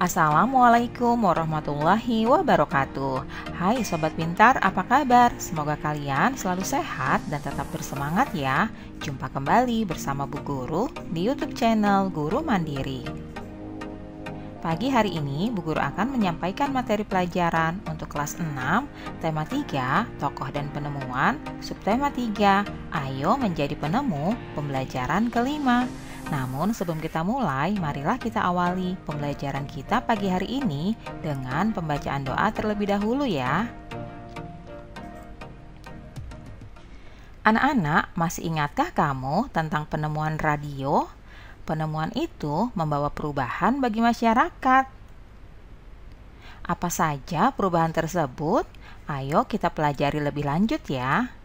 Assalamualaikum warahmatullahi wabarakatuh Hai Sobat Pintar, apa kabar? Semoga kalian selalu sehat dan tetap bersemangat ya Jumpa kembali bersama Bu Guru di Youtube channel Guru Mandiri Pagi hari ini, Bu Guru akan menyampaikan materi pelajaran untuk kelas 6, tema 3, Tokoh dan Penemuan, subtema 3, Ayo Menjadi Penemu, pembelajaran kelima namun sebelum kita mulai, marilah kita awali pembelajaran kita pagi hari ini dengan pembacaan doa terlebih dahulu ya. Anak-anak, masih ingatkah kamu tentang penemuan radio? Penemuan itu membawa perubahan bagi masyarakat. Apa saja perubahan tersebut? Ayo kita pelajari lebih lanjut ya.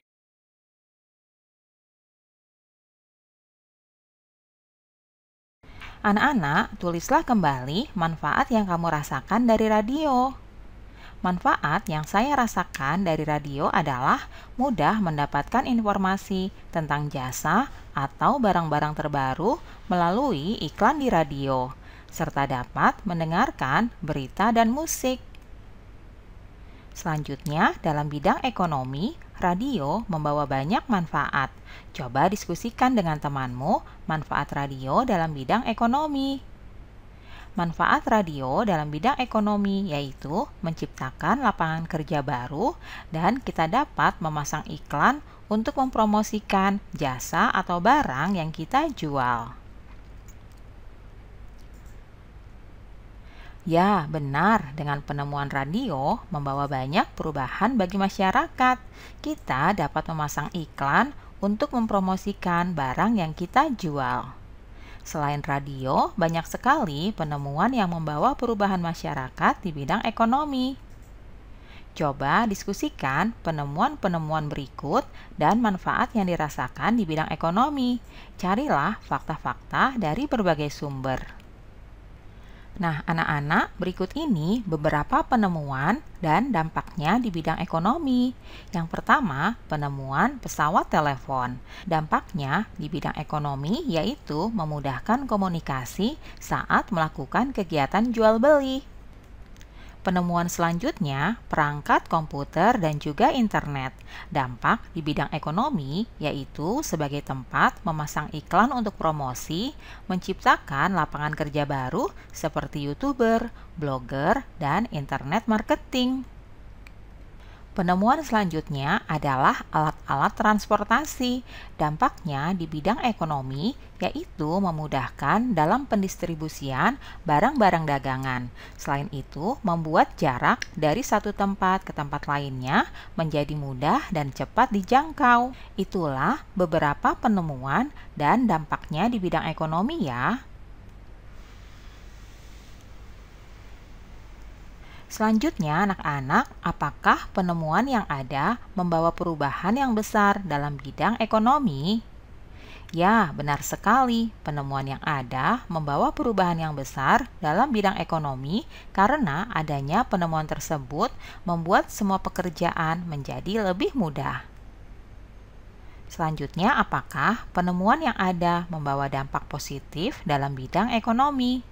Anak-anak, tulislah kembali manfaat yang kamu rasakan dari radio. Manfaat yang saya rasakan dari radio adalah mudah mendapatkan informasi tentang jasa atau barang-barang terbaru melalui iklan di radio, serta dapat mendengarkan berita dan musik. Selanjutnya, dalam bidang ekonomi, radio membawa banyak manfaat. Coba diskusikan dengan temanmu manfaat radio dalam bidang ekonomi. Manfaat radio dalam bidang ekonomi yaitu menciptakan lapangan kerja baru dan kita dapat memasang iklan untuk mempromosikan jasa atau barang yang kita jual. Ya, benar. Dengan penemuan radio, membawa banyak perubahan bagi masyarakat. Kita dapat memasang iklan untuk mempromosikan barang yang kita jual. Selain radio, banyak sekali penemuan yang membawa perubahan masyarakat di bidang ekonomi. Coba diskusikan penemuan-penemuan berikut dan manfaat yang dirasakan di bidang ekonomi. Carilah fakta-fakta dari berbagai sumber. Nah, anak-anak, berikut ini beberapa penemuan dan dampaknya di bidang ekonomi. Yang pertama, penemuan pesawat telepon. Dampaknya di bidang ekonomi yaitu memudahkan komunikasi saat melakukan kegiatan jual beli penemuan selanjutnya perangkat komputer dan juga internet. Dampak di bidang ekonomi yaitu sebagai tempat memasang iklan untuk promosi, menciptakan lapangan kerja baru seperti YouTuber, blogger, dan internet marketing. Penemuan selanjutnya adalah alat-alat transportasi. Dampaknya di bidang ekonomi, yaitu memudahkan dalam pendistribusian barang-barang dagangan. Selain itu, membuat jarak dari satu tempat ke tempat lainnya menjadi mudah dan cepat dijangkau. Itulah beberapa penemuan dan dampaknya di bidang ekonomi, ya. Selanjutnya, anak-anak, apakah penemuan yang ada membawa perubahan yang besar dalam bidang ekonomi? Ya, benar sekali. Penemuan yang ada membawa perubahan yang besar dalam bidang ekonomi karena adanya penemuan tersebut membuat semua pekerjaan menjadi lebih mudah. Selanjutnya, apakah penemuan yang ada membawa dampak positif dalam bidang ekonomi?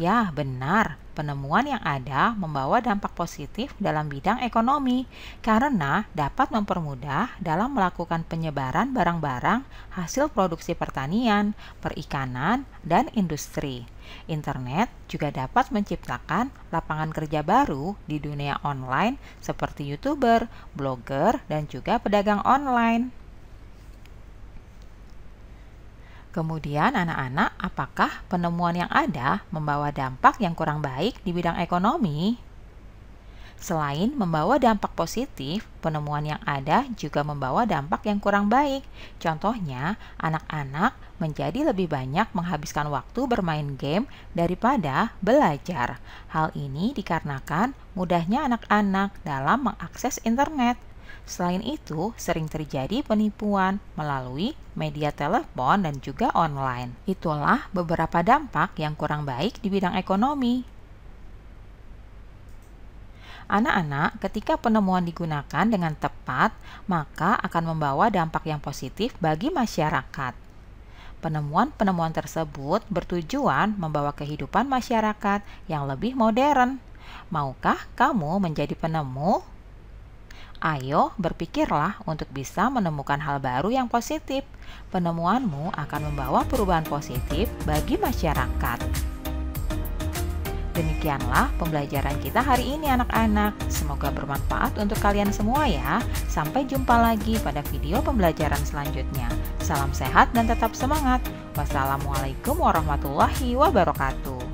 Ya, benar. Penemuan yang ada membawa dampak positif dalam bidang ekonomi karena dapat mempermudah dalam melakukan penyebaran barang-barang hasil produksi pertanian, perikanan, dan industri. Internet juga dapat menciptakan lapangan kerja baru di dunia online seperti YouTuber, blogger, dan juga pedagang online. Kemudian, anak-anak, apakah penemuan yang ada membawa dampak yang kurang baik di bidang ekonomi? Selain membawa dampak positif, penemuan yang ada juga membawa dampak yang kurang baik. Contohnya, anak-anak menjadi lebih banyak menghabiskan waktu bermain game daripada belajar. Hal ini dikarenakan mudahnya anak-anak dalam mengakses internet. Selain itu, sering terjadi penipuan melalui media telepon dan juga online. Itulah beberapa dampak yang kurang baik di bidang ekonomi. Anak-anak, ketika penemuan digunakan dengan tepat, maka akan membawa dampak yang positif bagi masyarakat. Penemuan-penemuan tersebut bertujuan membawa kehidupan masyarakat yang lebih modern. Maukah kamu menjadi penemu? Ayo, berpikirlah untuk bisa menemukan hal baru yang positif. Penemuanmu akan membawa perubahan positif bagi masyarakat. Demikianlah pembelajaran kita hari ini anak-anak. Semoga bermanfaat untuk kalian semua ya. Sampai jumpa lagi pada video pembelajaran selanjutnya. Salam sehat dan tetap semangat. Wassalamualaikum warahmatullahi wabarakatuh.